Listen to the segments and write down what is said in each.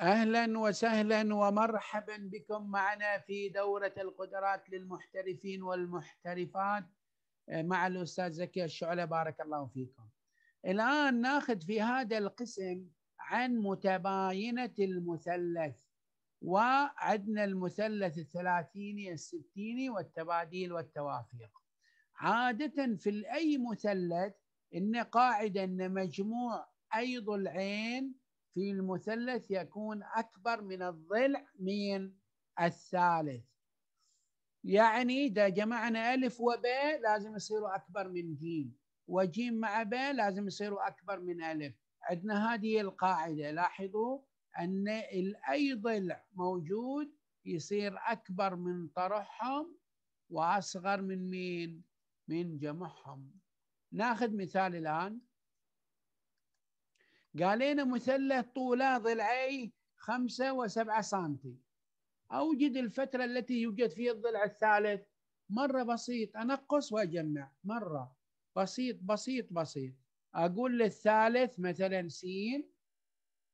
اهلا وسهلا ومرحبا بكم معنا في دوره القدرات للمحترفين والمحترفات آه، مع الاستاذ زكي الشعله بارك الله فيكم. الان ناخذ في هذا القسم عن متباينه المثلث وعدنا المثلث الثلاثيني الستيني والتباديل والتوافيق. عاده في اي مثلث ان قاعده ان مجموع ايض العين في المثلث يكون أكبر من الضلع من الثالث يعني إذا جمعنا ألف وباء لازم يصيروا أكبر من جيم وجيم مع باء لازم يصيروا أكبر من ألف عندنا هذه القاعدة لاحظوا أن أي ضلع موجود يصير أكبر من طرحهم وأصغر من مين؟ من جمعهم ناخذ مثال الآن قال لنا مثلث طوله ضلعي خمسة وسبعة سنتي أوجد الفترة التي يوجد فيها الضلع الثالث مرة بسيط أنقص وأجمع مرة بسيط بسيط بسيط أقول للثالث مثلا سين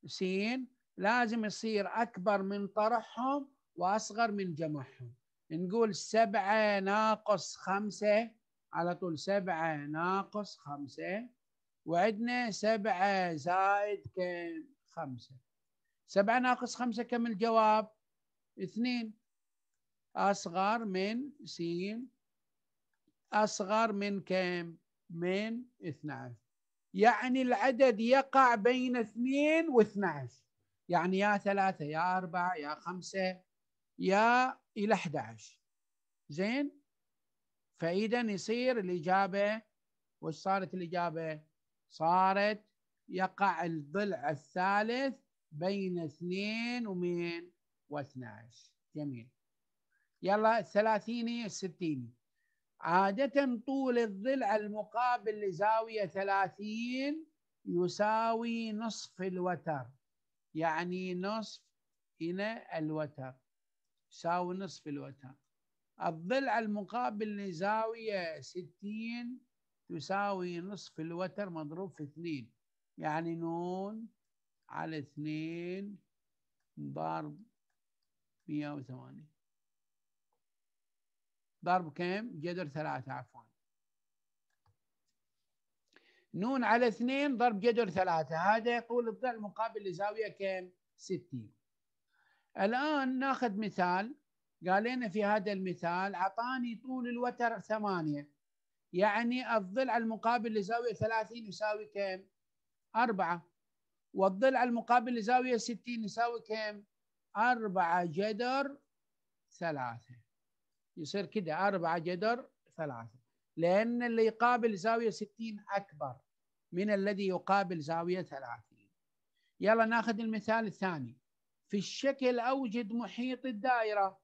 سين لازم يصير أكبر من طرحهم وأصغر من جمعهم نقول سبعة ناقص خمسة على طول سبعة ناقص خمسة وعندنا سبعة زائد كم خمسة سبعة ناقص خمسة كم الجواب اثنين أصغر من س أصغر من كم من 12 يعني العدد يقع بين اثنين و12 يعني يا ثلاثة يا أربعة يا خمسة يا إلى 11 زين فإذا يصير الإجابة وش صارت الإجابة صارت يقع الضلع الثالث بين اثنين ومين واثنى عشر جميل يلا ثلاثيني الستيني عادة طول الضلع المقابل لزاوية ثلاثين يساوي نصف الوتر يعني نصف هنا الوتر يساوي نصف الوتر الضلع المقابل لزاوية ستين تساوي نصف الوتر مضروب في اثنين يعني نون على اثنين ضرب مية وثمانية ضرب كم؟ جذر ثلاثة عفوا نون على اثنين ضرب جذر ثلاثة هذا طول الضلع مقابل لزاوية كم؟ ستين الآن ناخذ مثال قال لنا في هذا المثال أعطاني طول الوتر ثمانية يعني الضلع المقابل لزاوية 30 يساوي كم؟ 4 والضلع المقابل لزاوية 60 يساوي كم؟ 4 جدر 3 يصير كده 4 جدر 3 لأن اللي يقابل زاوية 60 أكبر من الذي يقابل زاوية 30 يلا ناخذ المثال الثاني في الشكل أوجد محيط الدائرة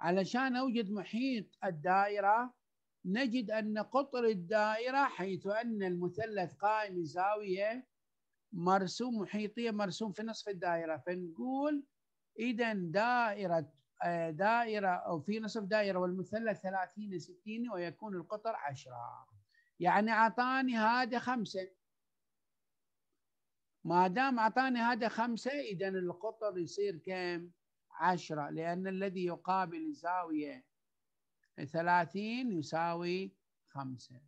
علشان أوجد محيط الدائرة نجد أن قطر الدائرة حيث أن المثلث قائم زاوية مرسوم محيطية مرسوم في نصف الدائرة فنقول إذا دائرة آه، دائرة أو في نصف دائرة والمثلث 30 60 ويكون القطر 10 يعني أعطاني هذا خمسة ما دام أعطاني هذا خمسة إذا القطر يصير كم؟ 10 لأن الذي يقابل الزاوية 30 يساوي 5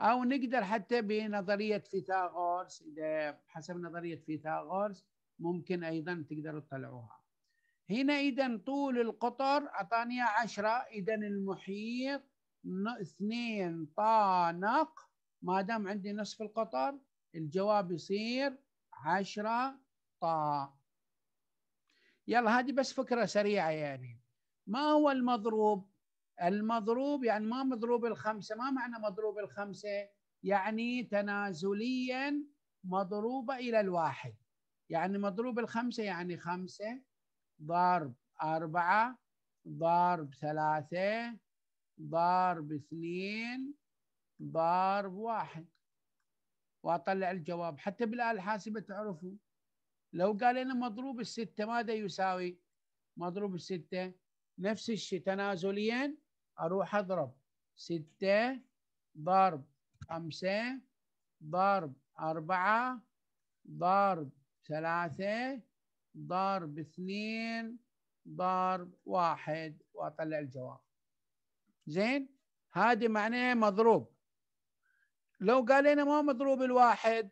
أو نقدر حتى بنظرية فيثاغورس إذا حسب نظرية فيثاغورس ممكن أيضا تقدروا تطلعوها هنا إذا طول القطر أعطاني 10 إذا المحيط اثنين طانق ما دام عندي نصف القطر الجواب يصير 10 طا يلا هذه بس فكرة سريعة يعني ما هو المضروب المضروب يعني ما مضروب الخمسة ما معنى مضروب الخمسة يعني تنازليا مضروبة إلى الواحد يعني مضروب الخمسة يعني خمسة ضرب أربعة ضرب ثلاثة ضرب اثنين ضرب واحد وأطلع الجواب حتى بالآلة الحاسبة تعرفوا لو قال لنا مضروب الستة ماذا يساوي مضروب الستة نفس الشيء تنازليا أروح أضرب ستة ضرب خمسة ضرب أربعة ضرب ثلاثة ضرب اثنين ضرب واحد وأطلع الجواب زين هذه معناه مضروب لو قال لنا ما مضروب الواحد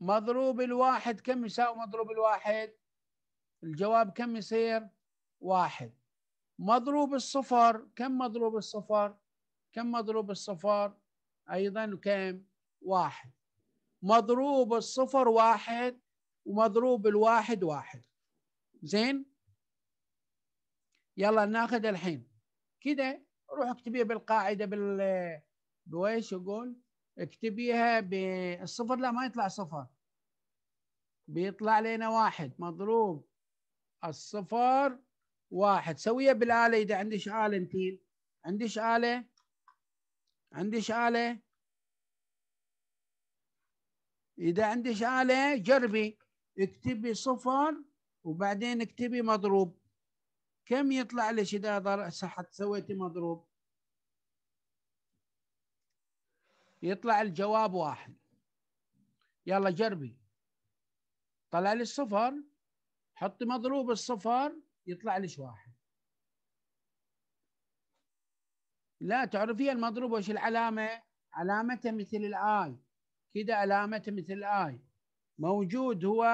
مضروب الواحد كم يساوي مضروب الواحد الجواب كم يصير واحد مضروب الصفر كم مضروب الصفر كم مضروب الصفر أيضا كم واحد مضروب الصفر واحد ومضروب الواحد واحد زين يلا ناخذ الحين كده روح اكتبيها بالقاعدة بال بويش يقول اكتبيها بالصفر لا ما يطلع صفر بيطلع لنا واحد مضروب الصفر واحد سويها بالآلة إذا عنديش آلة انتين عنديش آلة عنديش آلة إذا عنديش آلة جربي اكتبي صفر وبعدين اكتبي مضروب كم يطلع لك إذا سويتي مضروب يطلع الجواب واحد يلا جربي طلع لي الصفر حطي مضروب الصفر يطلع لك واحد لا تعرفية المضروب وش العلامة علامته مثل الآي كده علامته مثل الآي موجود هو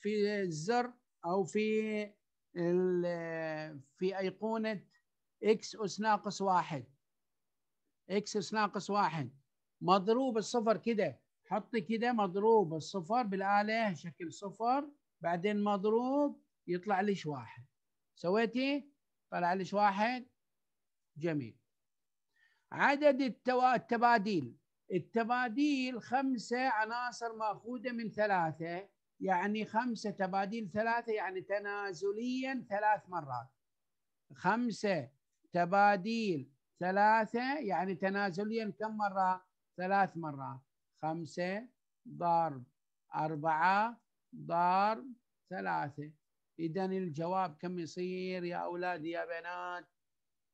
في الزر أو في في أيقونة إكس أس ناقص واحد إكس أس ناقص واحد مضروب الصفر كده حطي كده مضروب الصفر بالآلة شكل صفر بعدين مضروب يطلع ليش واحد سويتي طلع ليش واحد جميل عدد التو... التباديل التباديل خمسة عناصر مأخوذة من ثلاثة يعني خمسة تباديل ثلاثة يعني تنازليا ثلاث مرات خمسة تباديل ثلاثة يعني تنازليا كم مرة؟ ثلاث مرات خمسة ضرب أربعة ضرب ثلاثة اذا الجواب كم يصير يا اولادي يا بنات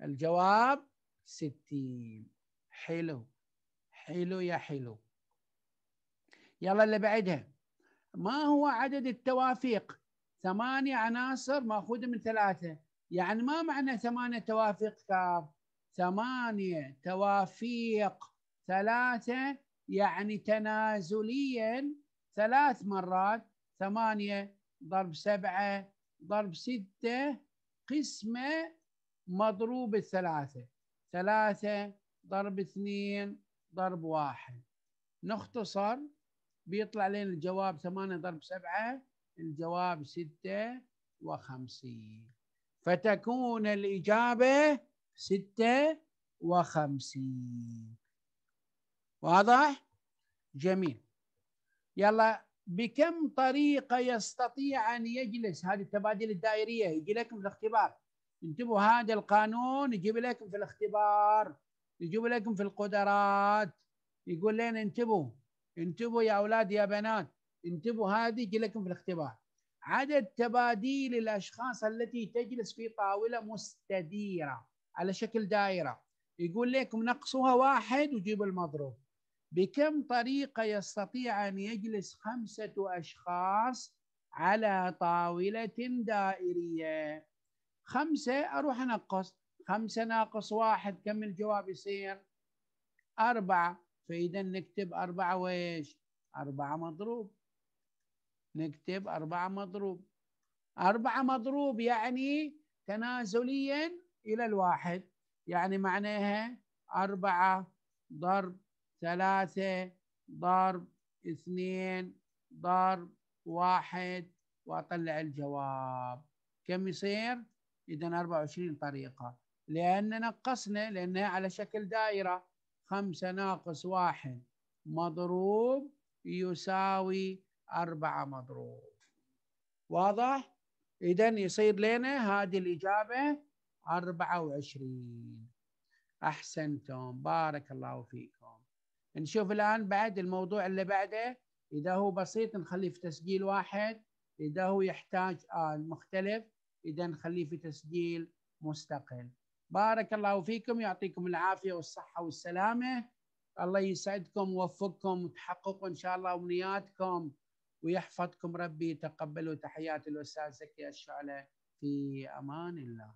الجواب ستين حلو حلو يا حلو يلا اللي بعدها ما هو عدد التوافيق ثمانية عناصر مأخوذة من ثلاثة يعني ما معنى ثمانية توافيق كاف ثمانية توافيق ثلاثة يعني تنازليا ثلاث مرات ثمانية ضرب سبعة ضرب ستة قسمة مضروب الثلاثة ثلاثة ضرب اثنين ضرب واحد نختصر بيطلع لنا الجواب ثمانية ضرب سبعة الجواب ستة وخمسين فتكون الإجابة ستة وخمسين واضح؟ جميل يلا بكم طريقة يستطيع أن يجلس هذه التبادل الدائرية يجي لكم في الاختبار انتبهوا هذا القانون يجيب لكم في الاختبار يجيب لكم في القدرات يقول لنا انتبهوا انتبهوا يا أولاد يا بنات انتبهوا هذه يجي لكم في الاختبار عدد تباديل الأشخاص التي تجلس في طاولة مستديرة على شكل دائرة يقول لكم نقصها واحد وجيب المضروب بكم طريقة يستطيع أن يجلس خمسة أشخاص على طاولة دائرية خمسة أروح أنقص خمسة ناقص واحد كم الجواب يصير أربعة فإذا نكتب أربعة ويش أربعة مضروب نكتب أربعة مضروب أربعة مضروب يعني تنازليا إلى الواحد يعني معناها أربعة ضرب ثلاثة ضرب اثنين ضرب واحد وأطلع الجواب كم يصير؟ إذا 24 طريقة لأن نقصنا لأنها على شكل دائرة خمسة ناقص واحد مضروب يساوي أربعة مضروب واضح؟ إذا يصير لنا هذه الإجابة 24 أحسنتم بارك الله فيكم نشوف الآن بعد الموضوع اللي بعده إذا هو بسيط نخليه في تسجيل واحد إذا هو يحتاج آل آه، مختلف إذا نخليه في تسجيل مستقل بارك الله فيكم يعطيكم العافية والصحة والسلامة الله يسعدكم ووفقكم وتحققوا إن شاء الله أمنياتكم ويحفظكم ربي تقبلوا تحياتي الأستاذ زكي الشعلة في أمان الله